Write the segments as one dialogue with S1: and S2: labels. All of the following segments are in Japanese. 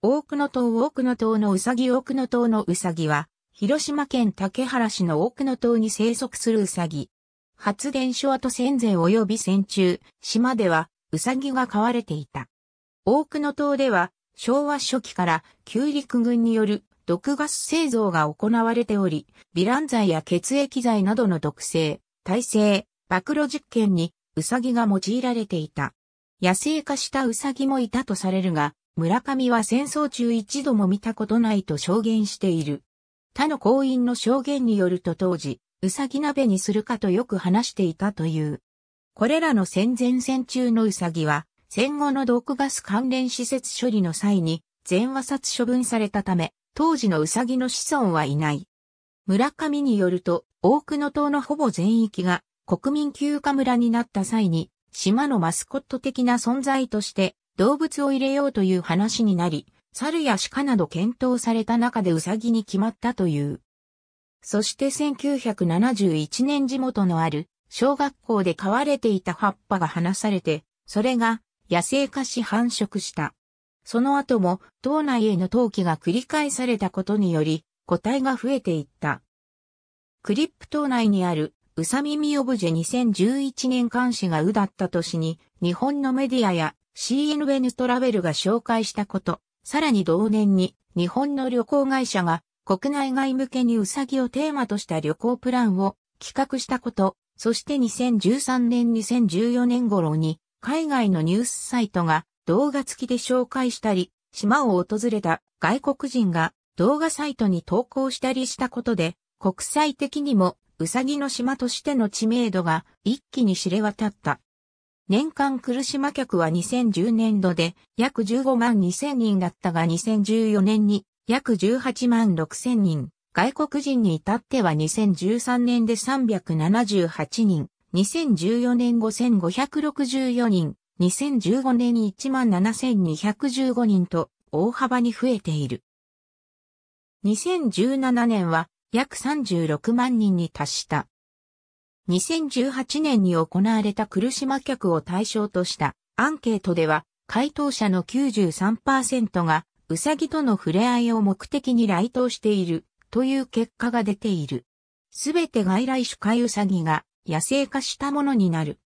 S1: 大久野島大久野島のウサギ大久野島のウサギは、広島県竹原市の大久野島に生息するウサギ。発電所跡戦前及び戦中、島ではウサギが飼われていた。大久野島では、昭和初期から旧陸軍による毒ガス製造が行われており、ビラン剤や血液剤などの毒性、耐性、暴露実験にウサギが用いられていた。野生化したウサギもいたとされるが、村上は戦争中一度も見たことないと証言している。他の行員の証言によると当時、うさぎ鍋にするかとよく話していたという。これらの戦前戦中のうさぎは、戦後の毒ガス関連施設処理の際に、全和殺処分されたため、当時のうさぎの子孫はいない。村上によると、多くの島のほぼ全域が国民休暇村になった際に、島のマスコット的な存在として動物を入れようという話になり、猿や鹿など検討された中でウサギに決まったという。そして1971年地元のある小学校で飼われていた葉っぱが離されて、それが野生化し繁殖した。その後も島内への投棄が繰り返されたことにより、個体が増えていった。クリップ島内にあるウサ耳オブジェ2011年監視がうだった年に日本のメディアや CNN トラベルが紹介したこと、さらに同年に日本の旅行会社が国内外向けにウサギをテーマとした旅行プランを企画したこと、そして2013年2014年頃に海外のニュースサイトが動画付きで紹介したり、島を訪れた外国人が動画サイトに投稿したりしたことで、国際的にもウサギの島としての知名度が一気に知れ渡った。年間来島客は2010年度で約15万2000人だったが2014年に約18万6000人。外国人に至っては2013年で378人、2014年5564人、2015年に17215万人と大幅に増えている。2017年は約36万人に達した。2018年に行われた来島客を対象としたアンケートでは、回答者の93%がうさぎとの触れ合いを目的に来島しているという結果が出ている。すべて外来種カユサギが野生化したものになる。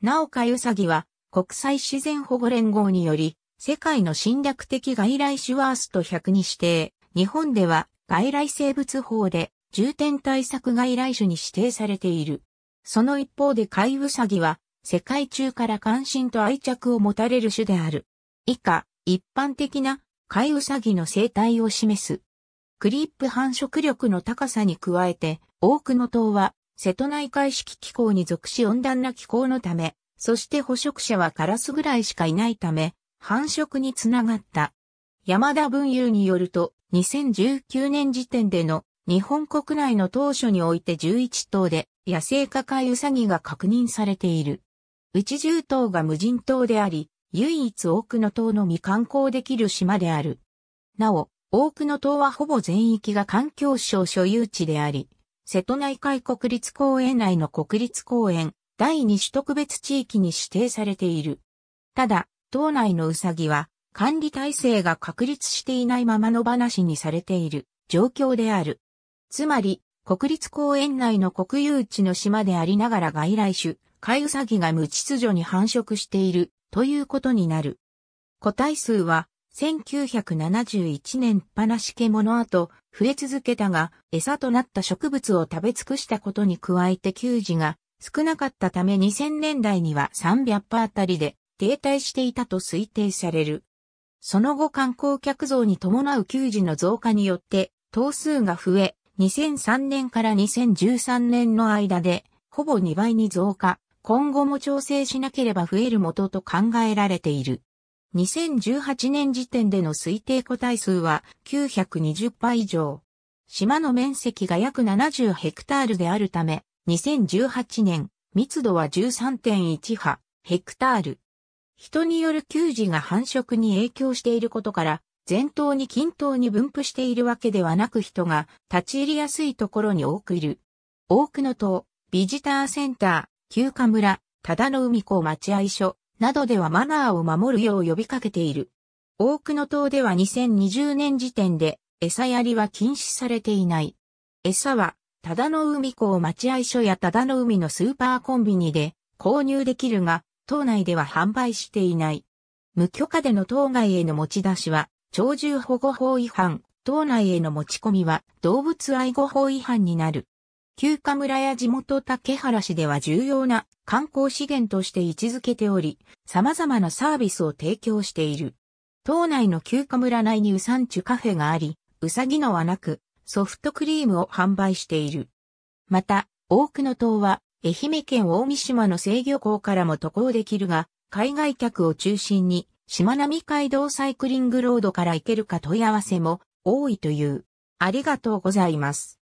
S1: なおカユサギは国際自然保護連合により世界の侵略的外来種ワースト100に指定、日本では外来生物法で重点対策外来種に指定されている。その一方でイウサギは、世界中から関心と愛着を持たれる種である。以下、一般的なイウサギの生態を示す。クリップ繁殖力の高さに加えて、多くの島は、瀬戸内海式気候に属し温暖な気候のため、そして捕食者はカラスぐらいしかいないため、繁殖につながった。山田文雄によると、2019年時点での日本国内の当初において11頭で野生化海ウサギが確認されている。うち10頭が無人島であり、唯一多くの島のみ観光できる島である。なお、多くの島はほぼ全域が環境省所有地であり、瀬戸内海国立公園内の国立公園、第二種特別地域に指定されている。ただ、島内のウサギは、管理体制が確立していないままの話にされている状況である。つまり、国立公園内の国有地の島でありながら外来種、イウサギが無秩序に繁殖しているということになる。個体数は1971年っぱなし獣後増え続けたが餌となった植物を食べ尽くしたことに加えて給仕が少なかったため2000年代には300羽あたりで停滞していたと推定される。その後観光客増に伴う給仕の増加によって頭数が増え2003年から2013年の間で、ほぼ2倍に増加、今後も調整しなければ増える元と考えられている。2018年時点での推定個体数は920倍以上。島の面積が約70ヘクタールであるため、2018年、密度は13.1波、ヘクタール。人による給仕が繁殖に影響していることから、前頭に均等に分布しているわけではなく人が立ち入りやすいところに多くいる。多くの島、ビジターセンター、休暇村、ただの海港待合所などではマナーを守るよう呼びかけている。多くの島では2020年時点で餌やりは禁止されていない。餌は、ただの海港待合所やただの海のスーパーコンビニで購入できるが、島内では販売していない。無許可での島外への持ち出しは鳥獣保護法違反、島内への持ち込みは動物愛護法違反になる。旧家村や地元竹原市では重要な観光資源として位置づけており、様々なサービスを提供している。島内の旧家村内にウサンチュカフェがあり、ウサギのはなく、ソフトクリームを販売している。また、多くの島は、愛媛県大三島の制御港からも渡航できるが、海外客を中心にしまなみ海道サイクリングロードから行けるか問い合わせも多いという。ありがとうございます。